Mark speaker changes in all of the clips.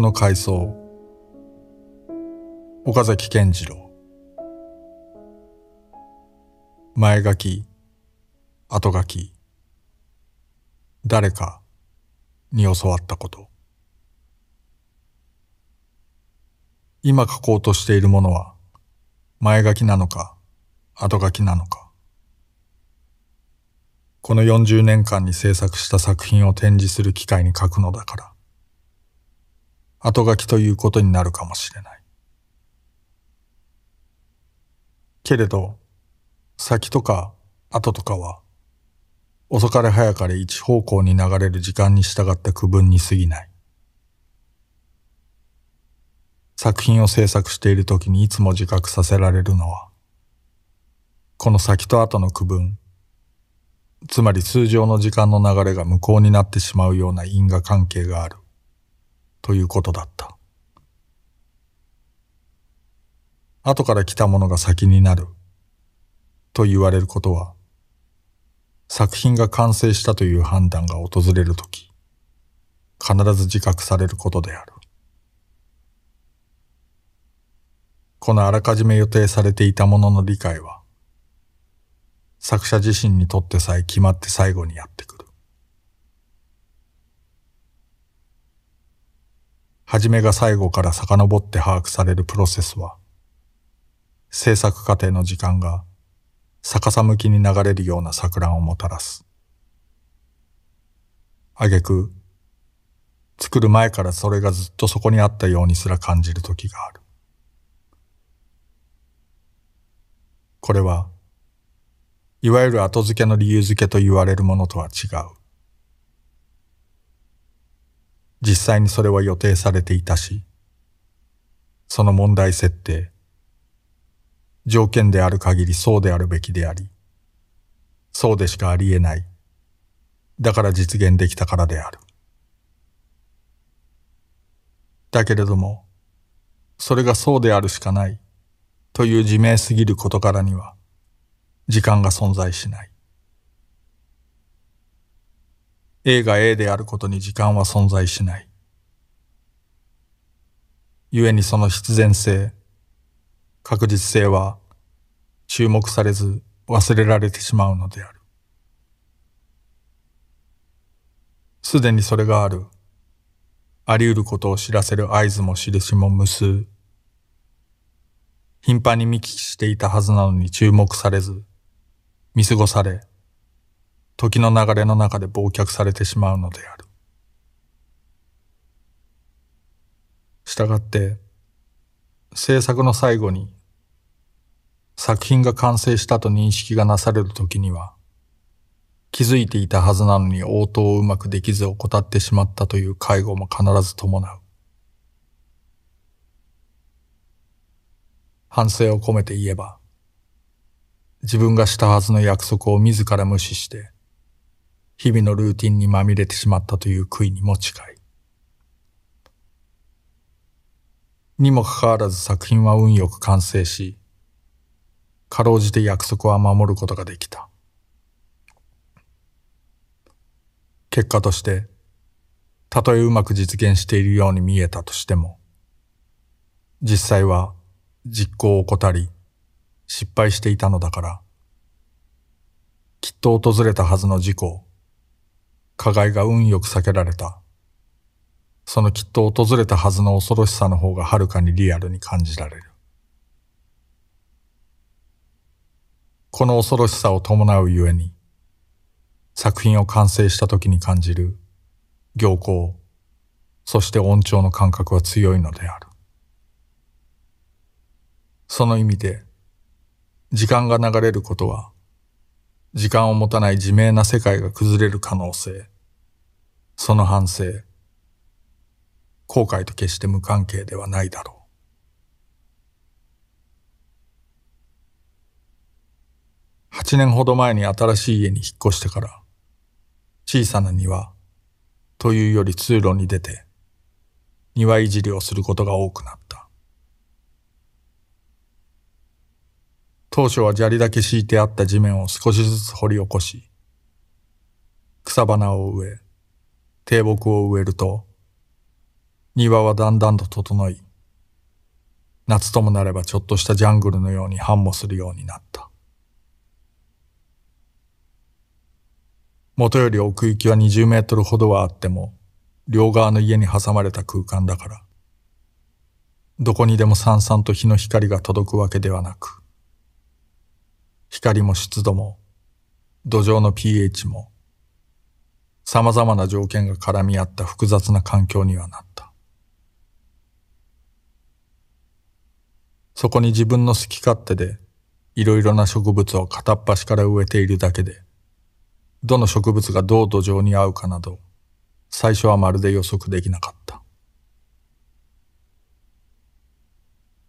Speaker 1: の階層岡崎健次郎前書き後書き誰かに教わったこと今書こうとしているものは前書きなのか後書きなのかこの40年間に制作した作品を展示する機会に書くのだから後書きということになるかもしれない。けれど、先とか後とかは、遅かれ早かれ一方向に流れる時間に従った区分に過ぎない。作品を制作している時にいつも自覚させられるのは、この先と後の区分、つまり通常の時間の流れが無効になってしまうような因果関係がある。ということだった。後から来たものが先になると言われることは、作品が完成したという判断が訪れるとき、必ず自覚されることである。このあらかじめ予定されていたものの理解は、作者自身にとってさえ決まって最後にやってくる。始めが最後から遡って把握されるプロセスは、制作過程の時間が逆さ向きに流れるような錯乱をもたらす。挙句、作る前からそれがずっとそこにあったようにすら感じる時がある。これは、いわゆる後付けの理由付けと言われるものとは違う。実際にそれは予定されていたし、その問題設定、条件である限りそうであるべきであり、そうでしかあり得ない。だから実現できたからである。だけれども、それがそうであるしかないという自明すぎることからには、時間が存在しない。A が A であることに時間は存在しない。故にその必然性、確実性は注目されず忘れられてしまうのである。すでにそれがある。あり得ることを知らせる合図も印も無数。頻繁に見聞きしていたはずなのに注目されず、見過ごされ、時の流れの中で忘却されてしまうのである。したがって、制作の最後に、作品が完成したと認識がなされる時には、気づいていたはずなのに応答をうまくできず怠ってしまったという介護も必ず伴う。反省を込めて言えば、自分がしたはずの約束を自ら無視して、日々のルーティンにまみれてしまったという悔いにも近い。にもかかわらず作品は運よく完成し、かろうじて約束は守ることができた。結果として、たとえうまく実現しているように見えたとしても、実際は実行を怠り、失敗していたのだから、きっと訪れたはずの事故を加害が運よく避けられた。そのきっと訪れたはずの恐ろしさの方がはるかにリアルに感じられる。この恐ろしさを伴うゆえに、作品を完成した時に感じる行幸、そして音調の感覚は強いのである。その意味で、時間が流れることは、時間を持たない自明な世界が崩れる可能性。その反省。後悔と決して無関係ではないだろう。8年ほど前に新しい家に引っ越してから、小さな庭、というより通路に出て、庭いじりをすることが多くなった。当初は砂利だけ敷いてあった地面を少しずつ掘り起こし、草花を植え、低木を植えると、庭はだんだんと整い、夏ともなればちょっとしたジャングルのように繁茂するようになった。元より奥行きは20メートルほどはあっても、両側の家に挟まれた空間だから、どこにでもさんさんと日の光が届くわけではなく、光も湿度も、土壌の pH も、様々な条件が絡み合った複雑な環境にはなった。そこに自分の好き勝手で、いろいろな植物を片っ端から植えているだけで、どの植物がどう土壌に合うかなど、最初はまるで予測できなかった。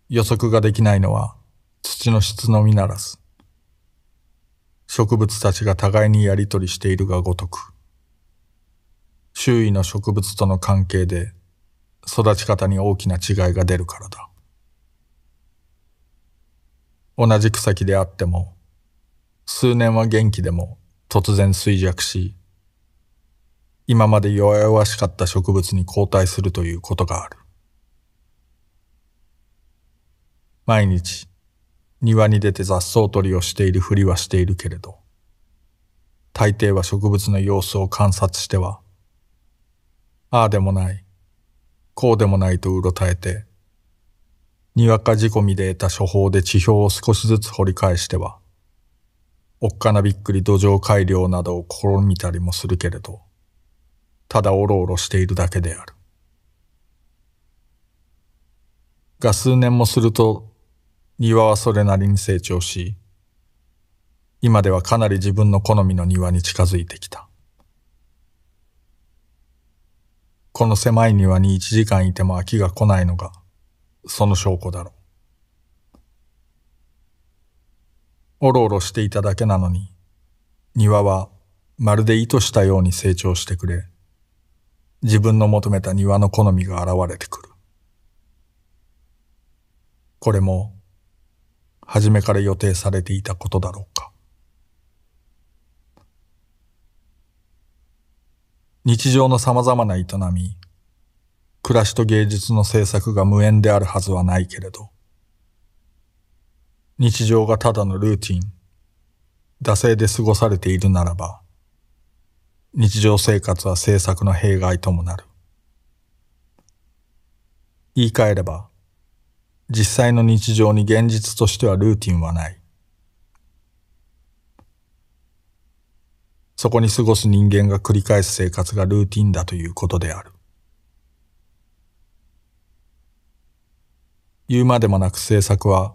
Speaker 1: 予測ができないのは土の質のみならず、植物たちが互いにやりとりしているがごとく、周囲の植物との関係で育ち方に大きな違いが出るからだ。同じ草木であっても、数年は元気でも突然衰弱し、今まで弱々しかった植物に後退するということがある。毎日、庭に出て雑草取りをしているふりはしているけれど、大抵は植物の様子を観察しては、ああでもない、こうでもないとうろたえて、にわか仕込みで得た処方で地表を少しずつ掘り返しては、おっかなびっくり土壌改良などを試みたりもするけれど、ただおろおろしているだけである。が数年もすると庭はそれなりに成長し、今ではかなり自分の好みの庭に近づいてきた。この狭い庭に一時間いても飽きが来ないのが、その証拠だろう。おろおろしていただけなのに、庭はまるで意図したように成長してくれ、自分の求めた庭の好みが現れてくる。これも初めから予定されていたことだろうか。日常の様々な営み、暮らしと芸術の制作が無縁であるはずはないけれど、日常がただのルーティン、惰性で過ごされているならば、日常生活は制作の弊害ともなる。言い換えれば、実際の日常に現実としてはルーティンはない。そこに過ごす人間が繰り返す生活がルーティンだということである。言うまでもなく制作は、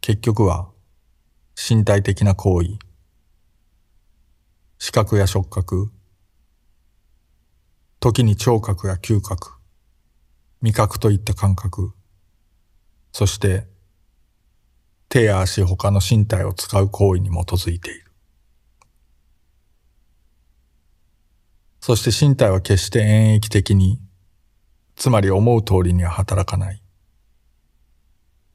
Speaker 1: 結局は身体的な行為、視覚や触覚、時に聴覚や嗅覚、味覚といった感覚、そして手や足他の身体を使う行為に基づいている。そして身体は決して演疫的に、つまり思う通りには働かない。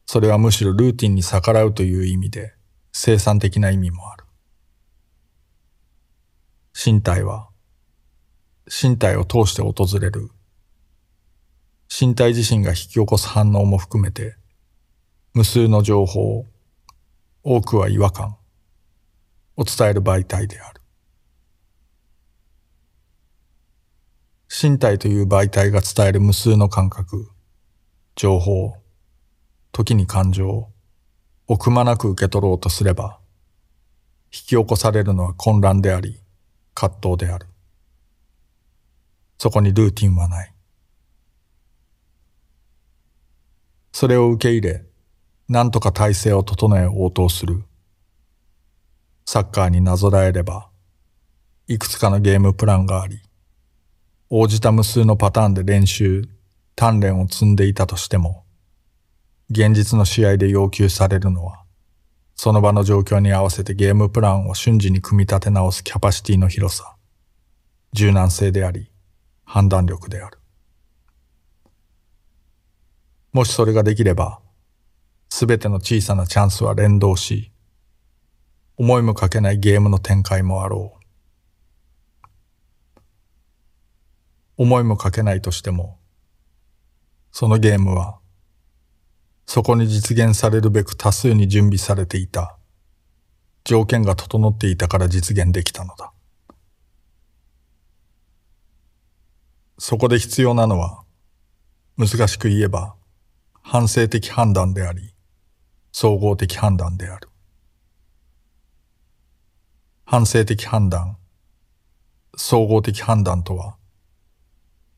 Speaker 1: それはむしろルーティンに逆らうという意味で生産的な意味もある。身体は、身体を通して訪れる、身体自身が引き起こす反応も含めて無数の情報、多くは違和感を伝える媒体である。身体という媒体が伝える無数の感覚、情報、時に感情をくまなく受け取ろうとすれば、引き起こされるのは混乱であり、葛藤である。そこにルーティンはない。それを受け入れ、何とか体制を整え応答する。サッカーになぞらえれば、いくつかのゲームプランがあり、応じた無数のパターンで練習、鍛錬を積んでいたとしても、現実の試合で要求されるのは、その場の状況に合わせてゲームプランを瞬時に組み立て直すキャパシティの広さ、柔軟性であり、判断力である。もしそれができれば、すべての小さなチャンスは連動し、思いもかけないゲームの展開もあろう。思いもかけないとしても、そのゲームは、そこに実現されるべく多数に準備されていた、条件が整っていたから実現できたのだ。そこで必要なのは、難しく言えば、反省的判断であり、総合的判断である。反省的判断、総合的判断とは、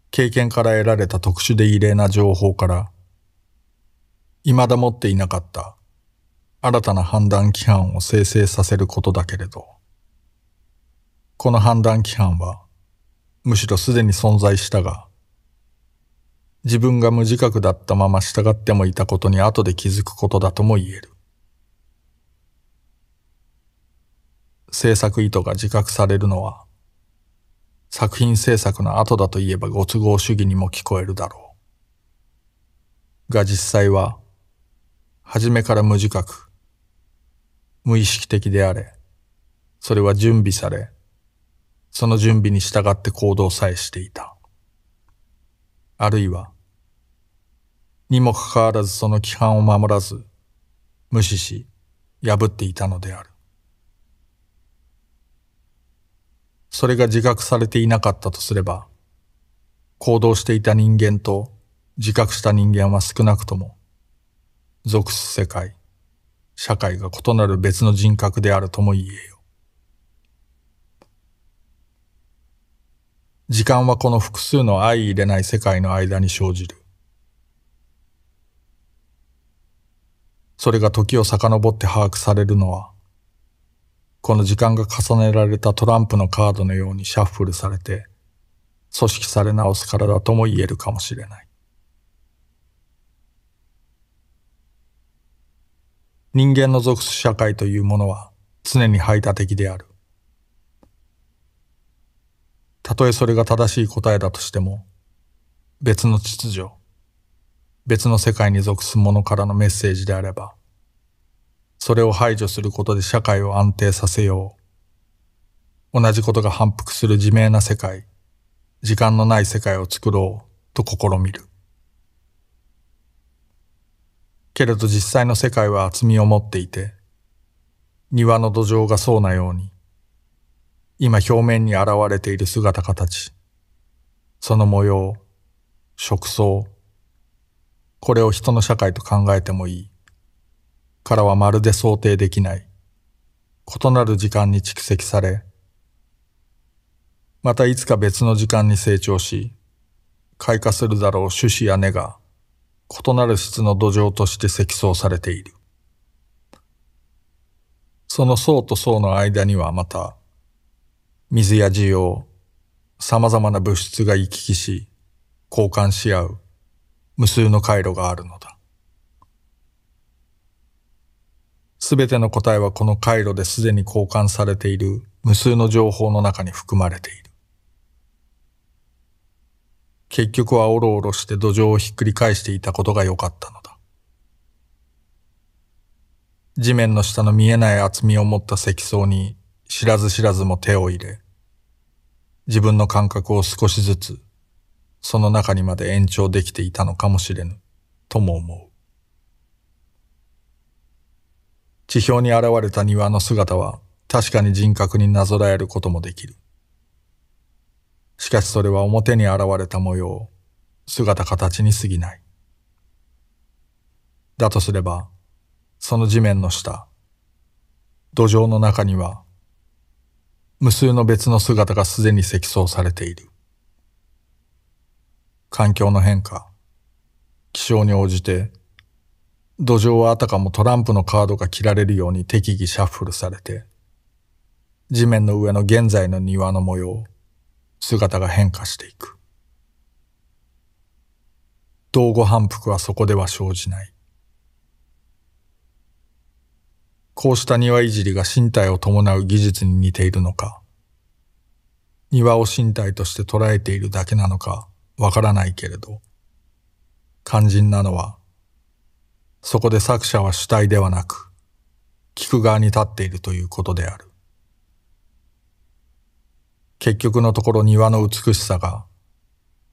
Speaker 1: 経験から得られた特殊で異例な情報から、未だ持っていなかった新たな判断規範を生成させることだけれど、この判断規範は、むしろすでに存在したが、自分が無自覚だったまま従ってもいたことに後で気づくことだとも言える。制作意図が自覚されるのは、作品制作の後だと言えばご都合主義にも聞こえるだろう。が実際は、初めから無自覚、無意識的であれ、それは準備され、その準備に従って行動さえしていた。あるいは、にもかかわらずその規範を守らず、無視し、破っていたのである。それが自覚されていなかったとすれば、行動していた人間と自覚した人間は少なくとも、属す世界、社会が異なる別の人格であるとも言えよ。時間はこの複数の相入れない世界の間に生じる。それが時を遡って把握されるのは、この時間が重ねられたトランプのカードのようにシャッフルされて、組織され直すからだとも言えるかもしれない。人間の属す社会というものは常に排他的である。たとえそれが正しい答えだとしても、別の秩序、別の世界に属す者からのメッセージであれば、それを排除することで社会を安定させよう。同じことが反復する自明な世界、時間のない世界を作ろうと試みる。けれど実際の世界は厚みを持っていて、庭の土壌がそうなように、今表面に現れている姿形、その模様、食草、これを人の社会と考えてもいい。からはまるで想定できない。異なる時間に蓄積され、またいつか別の時間に成長し、開花するだろう種子や根が、異なる質の土壌として積層されている。その層と層の間にはまた、水や需要、様々な物質が行き来し、交換し合う。無数の回路があるのだ。すべての答えはこの回路ですでに交換されている無数の情報の中に含まれている。結局はおろおろして土壌をひっくり返していたことが良かったのだ。地面の下の見えない厚みを持った積層に知らず知らずも手を入れ、自分の感覚を少しずつその中にまで延長できていたのかもしれぬ、とも思う。地表に現れた庭の姿は確かに人格になぞらえることもできる。しかしそれは表に現れた模様、姿形に過ぎない。だとすれば、その地面の下、土壌の中には、無数の別の姿がすでに積層されている。環境の変化、気象に応じて、土壌はあたかもトランプのカードが切られるように適宜シャッフルされて、地面の上の現在の庭の模様、姿が変化していく。道後反復はそこでは生じない。こうした庭いじりが身体を伴う技術に似ているのか、庭を身体として捉えているだけなのか、わからないけれど、肝心なのは、そこで作者は主体ではなく、聞く側に立っているということである。結局のところ庭の美しさが、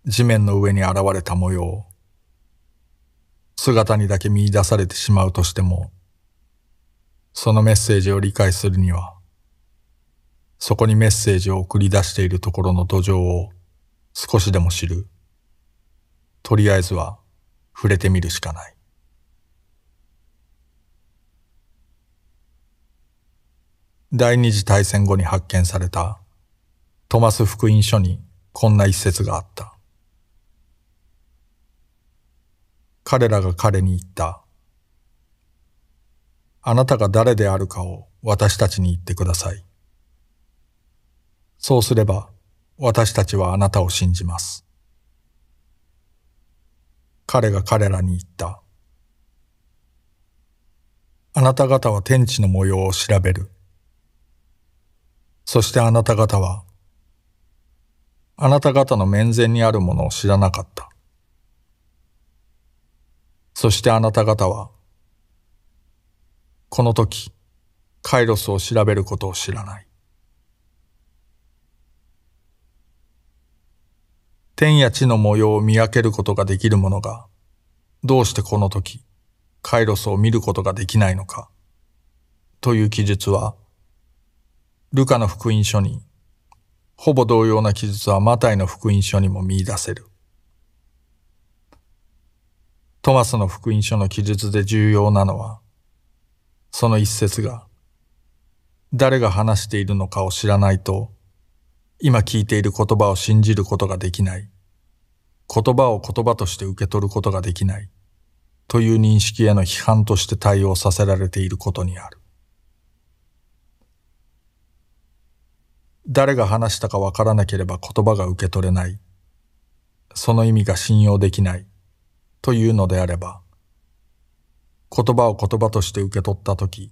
Speaker 1: 地面の上に現れた模様を、姿にだけ見出されてしまうとしても、そのメッセージを理解するには、そこにメッセージを送り出しているところの土壌を少しでも知るとりあえずは触れてみるしかない。第二次大戦後に発見されたトマス福音書にこんな一節があった。彼らが彼に言った。あなたが誰であるかを私たちに言ってください。そうすれば私たちはあなたを信じます。彼が彼らに言った。あなた方は天地の模様を調べる。そしてあなた方は、あなた方の面前にあるものを知らなかった。そしてあなた方は、この時、カイロスを調べることを知らない。天や地の模様を見分けることができる者が、どうしてこの時、カイロスを見ることができないのか、という記述は、ルカの福音書に、ほぼ同様な記述はマタイの福音書にも見出せる。トマスの福音書の記述で重要なのは、その一節が、誰が話しているのかを知らないと、今聞いている言葉を信じることができない。言葉を言葉として受け取ることができないという認識への批判として対応させられていることにある。誰が話したかわからなければ言葉が受け取れない、その意味が信用できないというのであれば、言葉を言葉として受け取ったとき、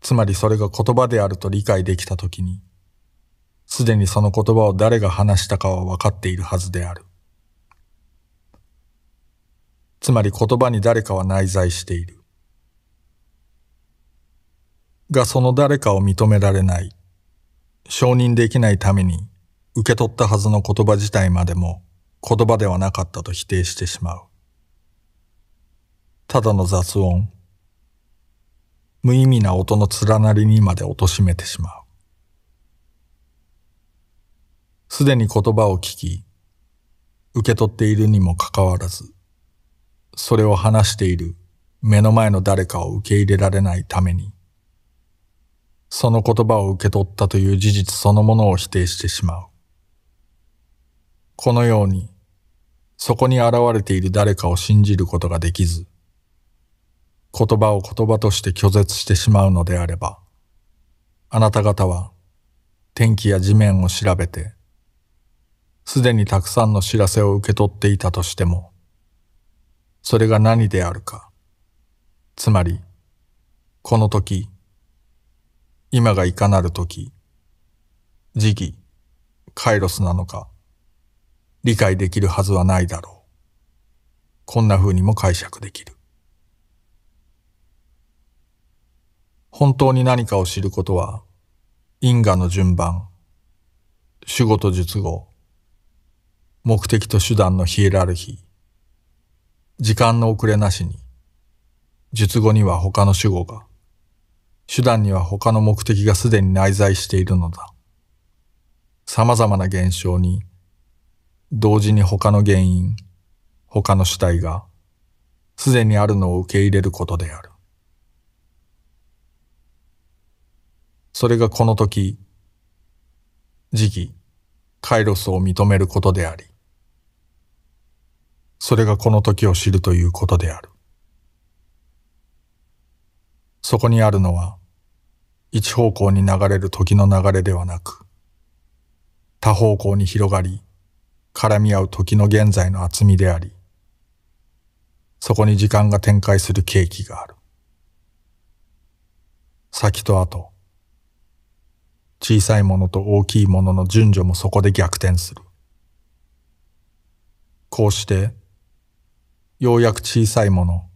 Speaker 1: つまりそれが言葉であると理解できたときに、すでにその言葉を誰が話したかは分かっているはずである。つまり言葉に誰かは内在している。がその誰かを認められない、承認できないために受け取ったはずの言葉自体までも言葉ではなかったと否定してしまう。ただの雑音、無意味な音の連なりにまで貶めてしまう。すでに言葉を聞き、受け取っているにもかかわらず、それを話している目の前の誰かを受け入れられないために、その言葉を受け取ったという事実そのものを否定してしまう。このように、そこに現れている誰かを信じることができず、言葉を言葉として拒絶してしまうのであれば、あなた方は天気や地面を調べて、すでにたくさんの知らせを受け取っていたとしても、それが何であるか。つまり、この時、今がいかなる時、時期、カイロスなのか、理解できるはずはないだろう。こんな風にも解釈できる。本当に何かを知ることは、因果の順番、守護と術後、目的と手段のヒエラルヒー、時間の遅れなしに、術後には他の主語が、手段には他の目的がすでに内在しているのだ。様々な現象に、同時に他の原因、他の主体が、すでにあるのを受け入れることである。それがこの時、時期、カイロスを認めることであり、それがこの時を知るということである。そこにあるのは、一方向に流れる時の流れではなく、多方向に広がり、絡み合う時の現在の厚みであり、そこに時間が展開する契機がある。先と後、小さいものと大きいものの順序もそこで逆転する。こうして、ようやく小さいもの、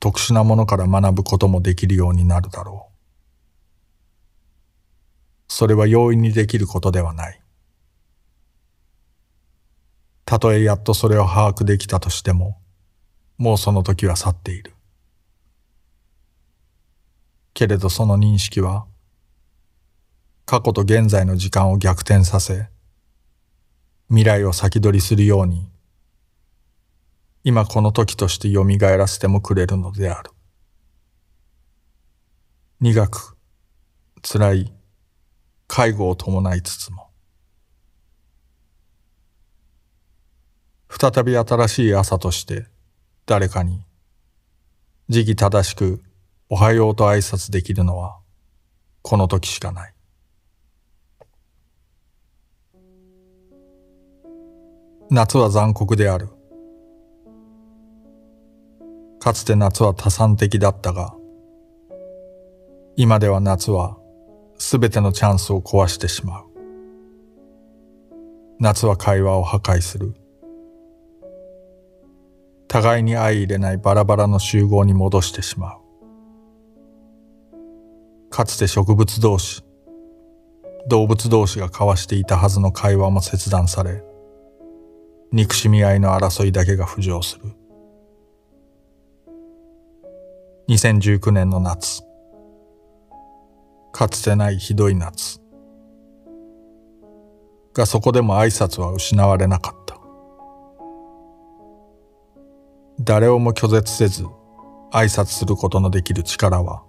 Speaker 1: 特殊なものから学ぶこともできるようになるだろう。それは容易にできることではない。たとえやっとそれを把握できたとしても、もうその時は去っている。けれどその認識は、過去と現在の時間を逆転させ、未来を先取りするように今この時として蘇らせてもくれるのである。苦く、辛い、介護を伴いつつも。再び新しい朝として誰かに、時期正しくおはようと挨拶できるのは、この時しかない。夏は残酷である。かつて夏は多産的だったが、今では夏はすべてのチャンスを壊してしまう。夏は会話を破壊する。互いに相入れないバラバラの集合に戻してしまう。かつて植物同士、動物同士が交わしていたはずの会話も切断され、憎しみ合いの争いだけが浮上する。2019年の夏。かつてないひどい夏。がそこでも挨拶は失われなかった。誰をも拒絶せず挨拶することのできる力は、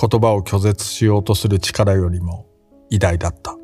Speaker 1: 言葉を拒絶しようとする力よりも偉大だった。